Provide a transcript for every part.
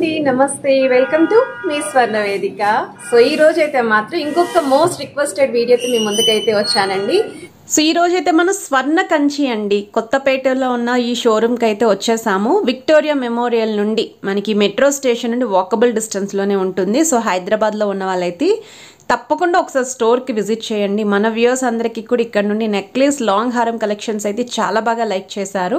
అండి నమస్తే welcome to me స్వర్ణ వేదిక సో ఈ రోజు అయితే మాత్రం ఇంకొక మోస్ట్ రిక్వెస్టెడ్ వీడియోతో మీ ముందుకైతే వచ్చానండి సో ఈ రోజైతే మనం స్వర్ణ కంచి అండి కొత్తపేటలో ఉన్న ఈ షోరూమ్కి అయితే వచ్చేసాము విక్టోరియా మెమోరియల్ నుండి మనకి మెట్రో స్టేషన్ నుండి వాకబుల్ డిస్టెన్స్లోనే ఉంటుంది సో హైదరాబాద్లో ఉన్న వాళ్ళైతే తప్పకుండా ఒకసారి స్టోర్కి విజిట్ చేయండి మన వ్యూర్స్ అందరికీ కూడా ఇక్కడ నుండి నెక్లెస్ లాంగ్ హారం కలెక్షన్స్ అయితే చాలా బాగా లైక్ చేశారు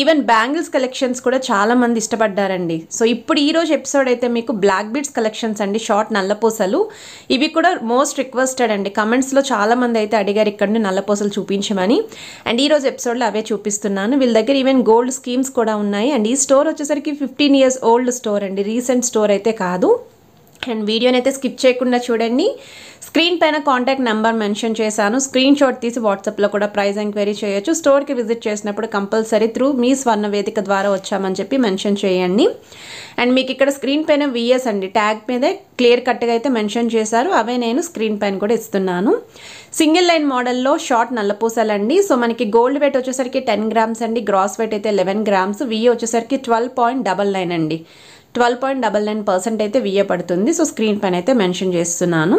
ఈవెన్ బ్యాంగిల్స్ కలెక్షన్స్ కూడా చాలామంది ఇష్టపడ్డారండి సో ఇప్పుడు ఈరోజు ఎపిసోడ్ అయితే మీకు బ్లాక్ బీడ్స్ కలెక్షన్స్ అండి షార్ట్ నల్లపూసలు ఇవి కూడా మోస్ట్ రిక్వెస్టెడ్ అండి కమెంట్స్లో మంది అయితే అడిగారు ఇక్కడ నుండి నల్లపూసలు చూపించమని అండ్ ఈరోజు ఎపిసోడ్లో అవే చూపిస్తున్నాను వీళ్ళ దగ్గర ఈవెన్ గోల్డ్ స్కీమ్స్ కూడా ఉన్నాయి అండ్ ఈ స్టోర్ వచ్చేసరికి ఫిఫ్టీన్ ఇయర్స్ ఓల్డ్ స్టోర్ అండి రీసెంట్ స్టోర్ అయితే కాదు అండ్ వీడియోని అయితే స్కిప్ చేయకుండా చూడండి స్క్రీన్ పైన కాంటాక్ట్ నెంబర్ మెన్షన్ చేశాను స్క్రీన్ షాట్ తీసి వాట్సాప్లో కూడా ప్రైజ్ ఎంక్వైరీ చేయొచ్చు స్టోర్కి విజిట్ చేసినప్పుడు కంపల్సరీ త్రూ మీ స్వర్ణ వేదిక ద్వారా వచ్చామని చెప్పి మెన్షన్ చేయండి అండ్ మీకు ఇక్కడ స్క్రీన్ పైన విఎస్ అండి ట్యాగ్ మీదే క్లియర్ కట్గా అయితే మెన్షన్ చేశారు అవే నేను స్క్రీన్ పైన కూడా ఇస్తున్నాను సింగిల్ లైన్ మోడల్లో షార్ట్ నల్లపూసలండి సో మనకి గోల్డ్ వెయిట్ వచ్చేసరికి టెన్ గ్రామ్స్ అండి గ్రాస్ వెయిట్ అయితే లెవెన్ గ్రామ్స్ వి వచ్చేసరికి ట్వెల్వ్ పాయింట్ డబల్ నైన్ అండి twelve point double nine percent అయితే విఏ పడుతుంది సో స్క్రీన్ పైన అయితే మెన్షన్ చేస్తున్నాను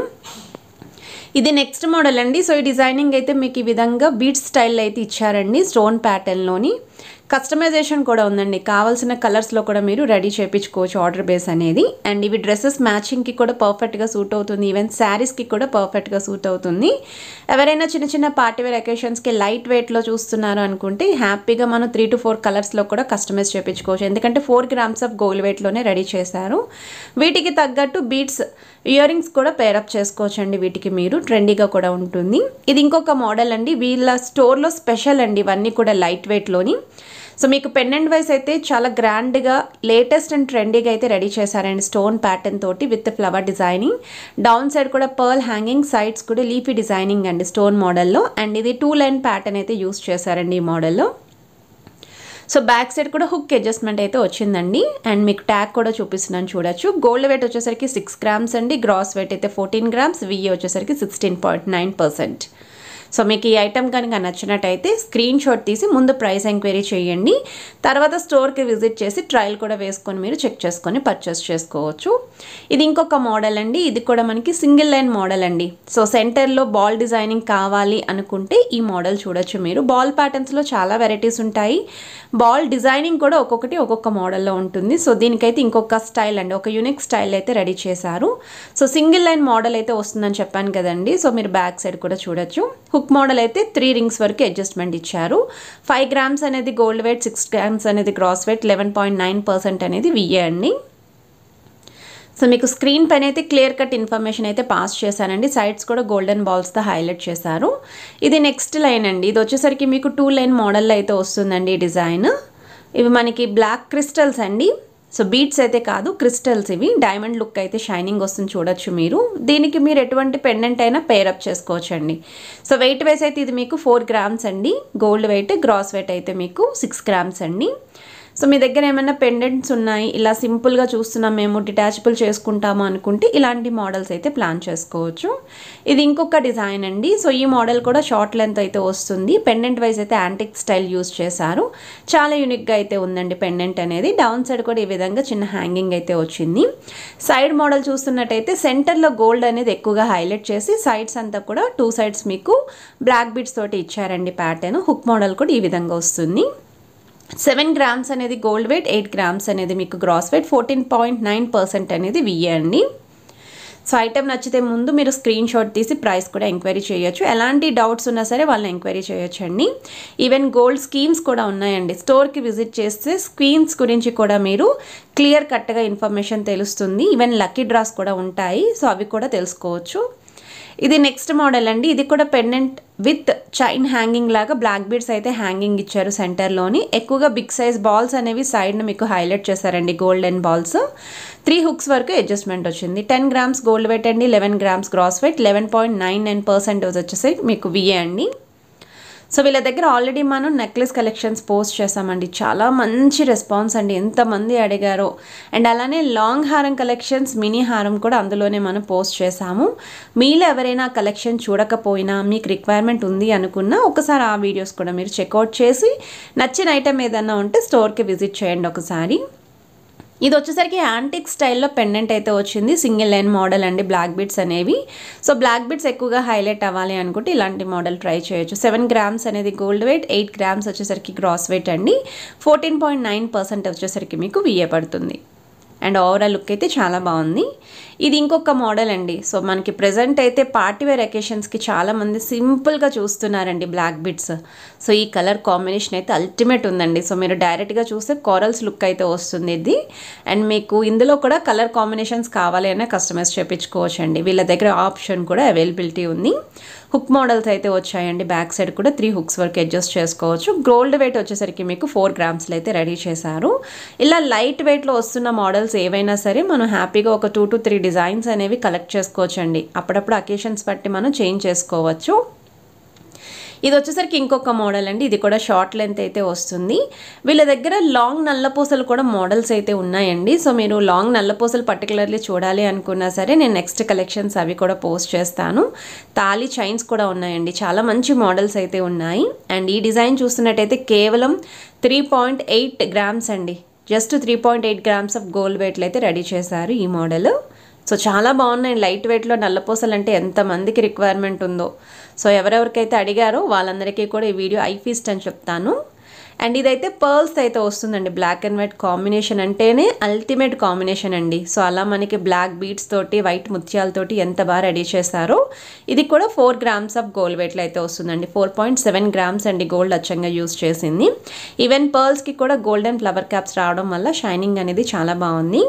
ఇది నెక్స్ట్ మోడల్ అండి సో ఈ డిజైనింగ్ అయితే మీకు ఈ విధంగా బీట్ స్టైల్ అయితే ఇచ్చారండి స్టోన్ ప్యాటర్న్లోని కస్టమైజేషన్ కూడా ఉందండి కావాల్సిన కలర్స్లో కూడా మీరు రెడీ చేయించుకోవచ్చు ఆర్డర్ బేస్ అనేది అండ్ ఇవి డ్రెస్సెస్ మ్యాచింగ్కి కూడా పర్ఫెక్ట్గా సూట్ అవుతుంది ఈవెన్ శారీస్కి కూడా పర్ఫెక్ట్గా సూట్ అవుతుంది ఎవరైనా చిన్న చిన్న పార్టీవేర్ అకేషన్స్కి లైట్ వెయిట్లో చూస్తున్నారు అనుకుంటే హ్యాపీగా మనం త్రీ టు ఫోర్ కలర్స్లో కూడా కస్టమైజ్ చేయించుకోవచ్చు ఎందుకంటే ఫోర్ గ్రామ్స్ ఆఫ్ గోల్డ్ వెయిట్లోనే రెడీ చేశారు వీటికి తగ్గట్టు బీట్స్ ఇయర్ రింగ్స్ కూడా పేరప్ చేసుకోవచ్చు అండి వీటికి మీరు ట్రెండీగా కూడా ఉంటుంది ఇది ఇంకొక మోడల్ అండి వీళ్ళ స్టోర్లో స్పెషల్ అండి ఇవన్నీ కూడా లైట్ వెయిట్లోని సో మీకు పెండెంట్ వైస్ అయితే చాలా గ్రాండ్గా లేటెస్ట్ అండ్ ట్రెండీగా అయితే రెడీ చేశారండి స్టోన్ ప్యాటర్న్ తోటి with flower designing down side కూడా పర్ల్ హ్యాంగింగ్ సైడ్స్ కూడా లీఫీ డిజైనింగ్ అండి స్టోన్ మోడల్లో అండ్ ఇది టూ లైన్ ప్యాటర్న్ అయితే యూస్ చేశారండి ఈ మోడల్లో సో బ్యాక్ సైడ్ కూడా హుక్ అడ్జస్ట్మెంట్ అయితే వచ్చిందండి అండ్ మీకు ట్యాగ్ కూడా చూపిస్తున్నాను చూడొచ్చు గోల్డ్ వెయిట్ వచ్చేసరికి సిక్స్ గ్రామ్స్ అండి గ్రాస్ వెయిట్ అయితే ఫోర్టీన్ గ్రామ్స్ వీఏ e వచ్చేసరికి sixteen point nine percent so మీకు ఈ ఐటెం కనుక నచ్చినట్టయితే స్క్రీన్ షాట్ తీసి ముందు ప్రైస్ ఎంక్వైరీ చేయండి తర్వాత స్టోర్కి విజిట్ చేసి ట్రయల్ కూడా వేసుకొని మీరు చెక్ చేసుకొని పర్చేస్ చేసుకోవచ్చు ఇది ఇంకొక మోడల్ అండి ఇది కూడా మనకి సింగిల్ లైన్ మోడల్ అండి సో సెంటర్లో బాల్ డిజైనింగ్ కావాలి అనుకుంటే ఈ మోడల్ చూడొచ్చు మీరు బాల్ ప్యాటర్న్స్లో చాలా వెరైటీస్ ఉంటాయి బాల్ డిజైనింగ్ కూడా ఒక్కొక్కటి ఒక్కొక్క మోడల్లో ఉంటుంది సో దీనికైతే ఇంకొక స్టైల్ అండి ఒక యూనిక్ స్టైల్ అయితే రెడీ చేశారు సో సింగిల్ లైన్ మోడల్ అయితే వస్తుందని చెప్పాను కదండి సో మీరు బ్యాక్ సైడ్ కూడా చూడొచ్చు హుక్ బుక్ మోడల్ అయితే త్రీ రింగ్స్ వరకు అడ్జస్ట్మెంట్ ఇచ్చారు ఫైవ్ గ్రామ్స్ అనేది గోల్డ్ వెయిట్ సిక్స్ గ్రామ్స్ అనేది gross weight eleven point nine percent అనేది విఏ అండి సో మీకు స్క్రీన్ పైన అయితే క్లియర్ కట్ ఇన్ఫర్మేషన్ అయితే పాస్ చేశానండి సైడ్స్ కూడా గోల్డెన్ బాల్స్తో హైలైట్ చేశారు ఇది నెక్స్ట్ లైన్ అండి ఇది వచ్చేసరికి మీకు టూ లైన్ మోడల్ అయితే వస్తుందండి డిజైన్ ఇవి మనకి బ్లాక్ క్రిస్టల్స్ అండి సో బీట్స్ అయితే కాదు క్రిస్టల్స్ ఇవి డైమండ్ లుక్ అయితే షైనింగ్ వస్తుంది చూడొచ్చు మీరు దీనికి మీరు ఎటువంటి పెండెంట్ అయినా పేరప్ అండి సో వెయిట్ వైస్ అయితే ఇది మీకు ఫోర్ గ్రామ్స్ అండి గోల్డ్ వెయిట్ గ్రాస్ వెయిట్ అయితే మీకు సిక్స్ గ్రామ్స్ అండి సో మీ దగ్గర ఏమైనా పెండెంట్స్ ఉన్నాయి ఇలా సింపుల్గా చూస్తున్నాం మేము డిటాచబుల్ చేసుకుంటాము అనుకుంటే ఇలాంటి మోడల్స్ అయితే ప్లాన్ చేసుకోవచ్చు ఇది ఇంకొక డిజైన్ అండి సో ఈ మోడల్ కూడా షార్ట్ లెంత్ అయితే వస్తుంది పెండెంట్ వైజ్ అయితే యాంటిక్ స్టైల్ యూస్ చేశారు చాలా యూనిక్గా అయితే ఉందండి పెండెంట్ అనేది డౌన్ సైడ్ కూడా ఈ విధంగా చిన్న హ్యాంగింగ్ అయితే వచ్చింది సైడ్ మోడల్ చూస్తున్నట్టయితే సెంటర్లో గోల్డ్ అనేది ఎక్కువగా హైలైట్ చేసి సైడ్స్ అంతా కూడా టూ సైడ్స్ మీకు బ్లాక్ బీట్స్ తోటి ఇచ్చారండి ప్యాటర్న్ హుక్ మోడల్ కూడా ఈ విధంగా వస్తుంది సెవెన్ గ్రామ్స్ అనేది గోల్డ్ వెయిట్ ఎయిట్ గ్రామ్స్ అనేది మీకు gross weight fourteen point nine percent అనేది విఏ సో ఐటమ్ నచ్చితే ముందు మీరు స్క్రీన్ షాట్ తీసి ప్రైస్ కూడా ఎంక్వైరీ చేయొచ్చు ఎలాంటి డౌట్స్ ఉన్నా సరే వాళ్ళని ఎంక్వైరీ చేయొచ్చండి ఈవెన్ గోల్డ్ స్కీమ్స్ కూడా ఉన్నాయండి స్టోర్కి విజిట్ చేస్తే స్క్రీన్స్ గురించి కూడా మీరు క్లియర్ కట్గా ఇన్ఫర్మేషన్ తెలుస్తుంది ఈవెన్ లక్కీ డ్రాస్ కూడా ఉంటాయి సో అవి కూడా తెలుసుకోవచ్చు ఇది నెక్స్ట్ మోడల్ అండి ఇది కూడా పెండెంట్ విత్ చైన్ హ్యాంగింగ్ లాగా బ్లాక్ బీడ్స్ అయితే హ్యాంగింగ్ ఇచ్చారు సెంటర్లోని ఎక్కువగా బిగ్ సైజ్ బాల్స్ అనేవి సైడ్ను మీకు హైలైట్ చేశారండి గోల్డెన్ బాల్స్ త్రీ హుక్స్ వరకు అడ్జస్ట్మెంట్ వచ్చింది టెన్ గ్రామ్స్ గోల్డ్ వెయిట్ అండి eleven grams gross weight eleven point nine nine percentage వచ్చేసి మీకు విఏ అండి సో వీళ్ళ దగ్గర ఆల్రెడీ మనం నెక్లెస్ కలెక్షన్స్ పోస్ట్ చేసామండి చాలా మంచి రెస్పాన్స్ అండి ఎంతమంది అడిగారో అండ్ అలానే లాంగ్ హారం కలెక్షన్స్ మినీ హారం కూడా అందులోనే మనం పోస్ట్ చేసాము మీలో ఎవరైనా కలెక్షన్ చూడకపోయినా మీకు రిక్వైర్మెంట్ ఉంది అనుకున్నా ఒకసారి ఆ వీడియోస్ కూడా మీరు చెక్అవుట్ చేసి నచ్చిన ఐటెం ఏదన్నా ఉంటే స్టోర్కి విజిట్ చేయండి ఒకసారి ఇది వచ్చేసరికి యాంటిక్ స్టైల్లో పెండెంట్ అయితే వచ్చింది సింగిల్ లైన్ మోడల్ అండి బ్లాక్ బిట్స్ అనేవి సో బ్లాక్ బిట్స్ ఎక్కువగా హైలైట్ అవ్వాలి అనుకుంటే ఇలాంటి మోడల్ ట్రై చేయొచ్చు సెవెన్ గ్రామ్స్ అనేది గోల్డ్ వెయిట్ ఎయిట్ గ్రామ్స్ వచ్చేసరికి గ్రాస్ వెయిట్ అండి ఫోర్టీన్ పాయింట్ నైన్ పర్సెంట్ వచ్చేసరికి మీకు వీయ పడుతుంది అండ్ ఓవరాల్ లుక్ అయితే చాలా బాగుంది ఇది ఇంకొక మోడల్ అండి సో మనకి ప్రజెంట్ అయితే పార్టీవేర్ అకేషన్స్కి చాలామంది సింపుల్గా చూస్తున్నారండి బ్లాక్ బిట్స్ సో ఈ కలర్ కాంబినేషన్ అయితే అల్టిమేట్ ఉందండి సో మీరు డైరెక్ట్గా చూస్తే కోరల్స్ లుక్ అయితే వస్తుంది ఇది అండ్ మీకు ఇందులో కూడా కలర్ కాంబినేషన్స్ కావాలి అనే కస్టమైజ్ చేయించుకోవచ్చు అండి వీళ్ళ దగ్గర ఆప్షన్ కూడా అవైలబిలిటీ ఉంది హుక్ మోడల్స్ అయితే వచ్చాయండి బ్యాక్ సైడ్ కూడా త్రీ హుక్స్ వరకు అడ్జస్ట్ చేసుకోవచ్చు గోల్డ్ వెయిట్ వచ్చేసరికి మీకు ఫోర్ గ్రామ్స్లో అయితే రెడీ చేశారు ఇలా లైట్ వెయిట్లో వస్తున్న మోడల్స్ ఏవైనా సరే మనం హ్యాపీగా ఒక టూ టు త్రీ డిజైన్స్ అనేవి కలెక్ట్ చేసుకోవచ్చండి అప్పుడప్పుడు అకేషన్స్ బట్టి మనం చేంజ్ చేసుకోవచ్చు ఇది వచ్చేసరికి ఇంకొక మోడల్ అండి ఇది కూడా షార్ట్ లెంత్ అయితే వస్తుంది వీళ్ళ దగ్గర లాంగ్ నల్లపూసలు కూడా మోడల్స్ అయితే ఉన్నాయండి సో మీరు లాంగ్ నల్లపూసలు పర్టికులర్లీ చూడాలి అనుకున్నా సరే నేను నెక్స్ట్ కలెక్షన్స్ అవి కూడా పోస్ట్ చేస్తాను తాలి చైన్స్ కూడా ఉన్నాయండి చాలా మంచి మోడల్స్ అయితే ఉన్నాయి అండ్ ఈ డిజైన్ చూస్తున్నట్టయితే కేవలం త్రీ పాయింట్ ఎయిట్ గ్రామ్స్ అండి just three point eight grams of gold వెయిట్లు అయితే రెడీ చేశారు ఈ మోడల్ సో చాలా బాగున్నాయి లైట్ వెయిట్లో నల్లపూసలు అంటే ఎంతమందికి రిక్వైర్మెంట్ ఉందో సో ఎవరెవరికైతే అడిగారో వాళ్ళందరికీ కూడా ఈ వీడియో ఫీస్ట్ అని చెప్తాను అండ్ ఇదైతే పర్ల్స్ అయితే వస్తుందండి బ్లాక్ అండ్ వైట్ కాంబినేషన్ అంటేనే అల్టిమేట్ కాంబినేషన్ అండి సో అలా మనకి బ్లాక్ బీట్స్ తోటి వైట్ ముత్యాలతోటి ఎంత బాగా రెడీ చేశారో ఇది కూడా ఫోర్ గ్రామ్స్ ఆఫ్ గోల్డ్ వెయిట్లో అయితే వస్తుందండి ఫోర్ పాయింట్ సెవెన్ గ్రామ్స్ అండి గోల్డ్ అచ్చంగా యూజ్ చేసింది ఈవెన్ పర్ల్స్కి కూడా గోల్డెన్ ఫ్లవర్ క్యాప్స్ రావడం వల్ల షైనింగ్ అనేది చాలా బాగుంది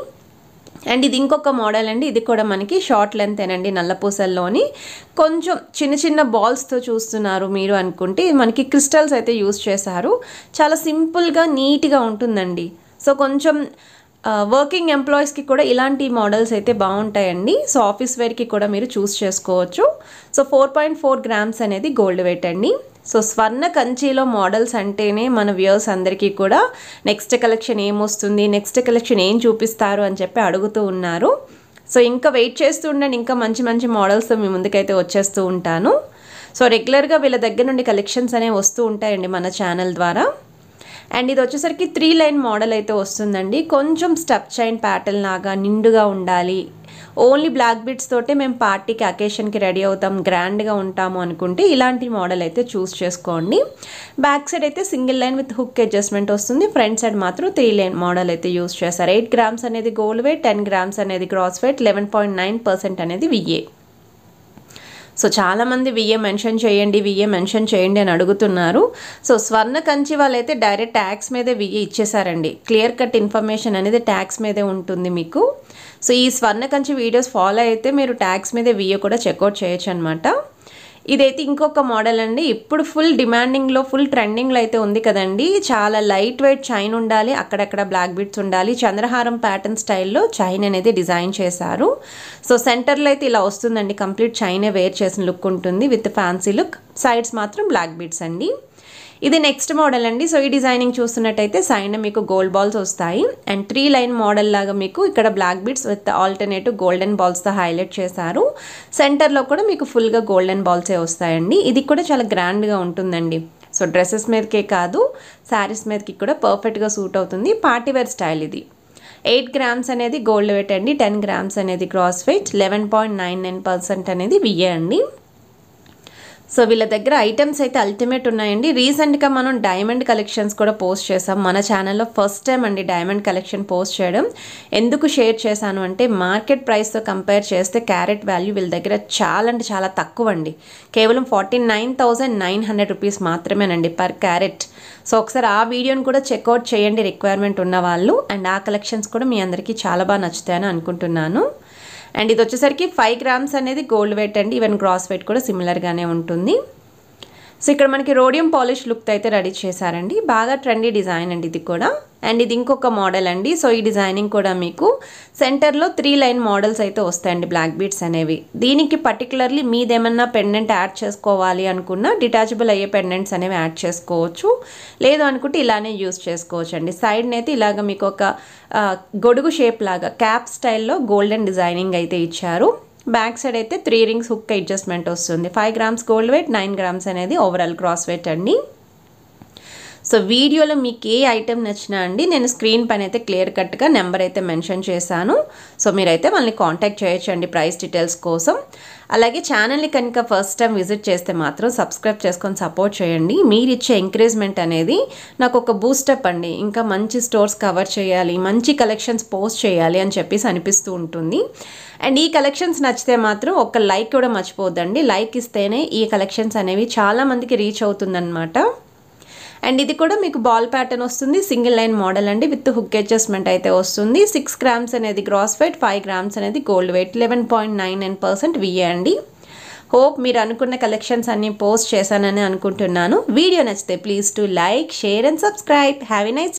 అండ్ ఇది ఇంకొక మోడల్ అండి ఇది కూడా మనకి షార్ట్ లెంత్ ఏనండి నల్లపూసల్లోని కొంచెం చిన్న చిన్న బాల్స్తో చూస్తున్నారు మీరు అనుకుంటే మనకి క్రిస్టల్స్ అయితే యూస్ చేశారు చాలా సింపుల్గా నీట్గా ఉంటుందండి సో కొంచెం వర్కింగ్ ఎంప్లాయీస్కి కూడా ఇలాంటి మోడల్స్ అయితే బాగుంటాయండి సో ఆఫీస్ వేర్కి కూడా మీరు చూస్ చేసుకోవచ్చు so four point four grams అనేది గోల్డ్ వెయిట్ అండి సో స్వర్ణ కంచీలో మోడల్స్ అంటేనే మన వ్యూస్ అందరికీ కూడా నెక్స్ట్ కలెక్షన్ ఏమొస్తుంది నెక్స్ట్ కలెక్షన్ ఏం చూపిస్తారు అని చెప్పి అడుగుతూ ఉన్నారు సో ఇంకా వెయిట్ చేస్తూ ఉండండి ఇంకా మంచి మంచి మోడల్స్ మీ ముందుకైతే వచ్చేస్తూ ఉంటాను సో రెగ్యులర్గా వీళ్ళ దగ్గర నుండి కలెక్షన్స్ అనేవి వస్తూ ఉంటాయండి మన ఛానల్ ద్వారా అండ్ ఇది వచ్చేసరికి త్రీ లైన్ మోడల్ అయితే వస్తుందండి కొంచెం స్టప్ చైన్ ప్యాటర్న్ లాగా నిండుగా ఉండాలి ఓన్లీ బ్లాక్ బిట్స్ తోటే మేము పార్టీకి అకేషన్కి రెడీ అవుతాం గ్రాండ్గా ఉంటాము అనుకుంటే ఇలాంటి మోడల్ అయితే చూస్ చేసుకోండి బ్యాక్ సైడ్ అయితే single line with hook adjustment వస్తుంది ఫ్రంట్ సైడ్ మాత్రం త్రీ లైన్ మోడల్ అయితే యూస్ చేస్తారు ఎయిట్ గ్రామ్స్ అనేది గోల్డ్ వెయిట్ టెన్ గ్రామ్స్ అనేది gross weight eleven point nine percent అనేది విఏ సో చాలామంది విఏ మెన్షన్ చేయండి విఏ మెన్షన్ చేయండి అని అడుగుతున్నారు సో స్వర్ణ కంచి వాళ్ళైతే డైరెక్ట్ ట్యాక్స్ మీదే విఏ ఇచ్చేసారండి క్లియర్ కట్ ఇన్ఫర్మేషన్ అనేది ట్యాక్స్ మీదే ఉంటుంది మీకు సో ఈ స్వర్ణ కంచి వీడియోస్ ఫాలో అయితే మీరు ట్యాక్స్ మీదే విఏ కూడా చెక్అవుట్ చేయొచ్చు అనమాట ఇదైతే ఇంకొక మోడల్ అండి ఇప్పుడు ఫుల్ డిమాండింగ్లో ఫుల్ ట్రెండింగ్లో అయితే ఉంది కదండి చాలా లైట్ వెయిట్ చైన్ ఉండాలి అక్కడక్కడ బ్లాక్ బిట్స్ ఉండాలి చంద్రహారం ప్యాటర్న్ స్టైల్లో చైన్ అనేది డిజైన్ చేశారు సో సెంటర్లో అయితే ఇలా వస్తుందండి కంప్లీట్ చైనే వేర్ చేసిన లుక్ ఉంటుంది విత్ ఫ్యాన్సీ లుక్ సైడ్స్ మాత్రం బ్లాక్ బిట్స్ అండి ఇది నెక్స్ట్ మోడల్ అండి సో ఈ డిజైనింగ్ చూస్తున్నట్టయితే సైడ్ మీకు గోల్డ్ బాల్స్ వస్తాయి అండ్ త్రీ లైన్ మోడల్ లాగా మీకు ఇక్కడ black beads with alternative golden బాల్స్తో హైలైట్ చేశారు సెంటర్లో కూడా మీకు ఫుల్గా గోల్డెన్ బాల్సే వస్తాయండి ఇది కూడా చాలా గ్రాండ్గా ఉంటుందండి సో డ్రెస్సెస్ మీదకే కాదు శారీస్ మీదకి కూడా పర్ఫెక్ట్గా సూట్ అవుతుంది పార్టీవేర్ స్టైల్ ఇది ఎయిట్ గ్రామ్స్ అనేది గోల్డ్ వెయిట్ అండి టెన్ గ్రామ్స్ అనేది cross weight eleven point nine nine percent అనేది విఏ అండి సో వీళ్ళ దగ్గర ఐటమ్స్ అయితే అల్టిమేట్ ఉన్నాయండి రీసెంట్గా మనం డైమండ్ కలెక్షన్స్ కూడా పోస్ట్ చేసాం మన ఛానల్లో ఫస్ట్ టైం అండి డైమండ్ కలెక్షన్ పోస్ట్ చేయడం ఎందుకు షేర్ చేశాను అంటే మార్కెట్ ప్రైస్తో కంపేర్ చేస్తే క్యారెట్ వాల్యూ వీళ్ళ దగ్గర చాలా అంటే చాలా తక్కువ అండి కేవలం forty nine thousand nine hundred rupees మాత్రమేనండి పర్ క్యారెట్ సో ఒకసారి ఆ వీడియోని కూడా చెక్అవుట్ చేయండి రిక్వైర్మెంట్ ఉన్న వాళ్ళు అండ్ ఆ కలెక్షన్స్ కూడా మీ అందరికీ చాలా బాగా నచ్చుతాయని అనుకుంటున్నాను అండ్ ఇది వచ్చేసరికి ఫైవ్ గ్రామ్స్ అనేది గోల్డ్ వెయిట్ అండి ఈవెన్ గ్రాస్ వెయిట్ కూడా సిమిలర్గానే ఉంటుంది సో ఇక్కడ మనకి రోడియం పాలిష్ లుక్ అయితే రెడీ చేశారండి బాగా ట్రెండీ డిజైన్ అండి ఇది కూడా అండ్ ఇది ఇంకొక మోడల్ అండి సో ఈ డిజైనింగ్ కూడా మీకు సెంటర్లో త్రీ లైన్ మోడల్స్ అయితే వస్తాయండి బ్లాక్ బీట్స్ అనేవి దీనికి పర్టికులర్లీ మీదేమన్నా పెండెంట్ యాడ్ చేసుకోవాలి అనుకున్నా డిటాచబుల్ అయ్యే పెండెంట్స్ అనేవి యాడ్ చేసుకోవచ్చు లేదు అనుకుంటే ఇలానే యూస్ చేసుకోవచ్చు అండి సైడ్నైతే ఇలాగ మీకు ఒక గొడుగు షేప్ లాగా క్యాప్ స్టైల్లో గోల్డెన్ డిజైనింగ్ అయితే ఇచ్చారు బ్యాక్ సైడ్ అయితే త్రీ రింగ్స్ హుక్ అడ్జస్ట్మెంట్ వస్తుంది five grams gold weight nine grams అనేది ఓవరాల్ క్రాస్ వెయిట్ అండి సో వీడియోలో మీకు ఏ ఐటెం నచ్చినా అండి నేను స్క్రీన్ పైన అయితే క్లియర్ కట్గా నెంబర్ అయితే మెన్షన్ చేశాను సో మీరైతే వాళ్ళని కాంటాక్ట్ చేయొచ్చండి ప్రైస్ డీటెయిల్స్ కోసం అలాగే ఛానల్ని కనుక ఫస్ట్ టైం విజిట్ చేస్తే మాత్రం సబ్స్క్రైబ్ చేసుకొని సపోర్ట్ చేయండి మీరు ఇచ్చే ఎంకరేజ్మెంట్ అనేది నాకు ఒక బూస్టప్ అండి ఇంకా మంచి స్టోర్స్ కవర్ చేయాలి మంచి కలెక్షన్స్ పోస్ట్ చేయాలి అని చెప్పేసి అనిపిస్తూ ఉంటుంది అండ్ ఈ కలెక్షన్స్ నచ్చితే మాత్రం ఒక లైక్ కూడా మర్చిపోద్దండి లైక్ ఇస్తేనే ఈ కలెక్షన్స్ అనేవి చాలామందికి రీచ్ అవుతుందన్నమాట అండ్ ఇది కూడా మీకు బాల్ ప్యాటర్న్ వస్తుంది సింగిల్ లైన్ మోడల్ అండి విత్ హుక్ అడ్జస్ట్మెంట్ అయితే వస్తుంది సిక్స్ గ్రామ్స్ అనేది గ్రాస్ వెయిట్ ఫైవ్ గ్రామ్స్ అనేది gold weight eleven point nine nine percent VA అండి హోప్ మీరు అనుకున్న కలెక్షన్స్ అన్నీ పోస్ట్ చేశానని అనుకుంటున్నాను వీడియో నచ్చితే please to like share and subscribe have a nice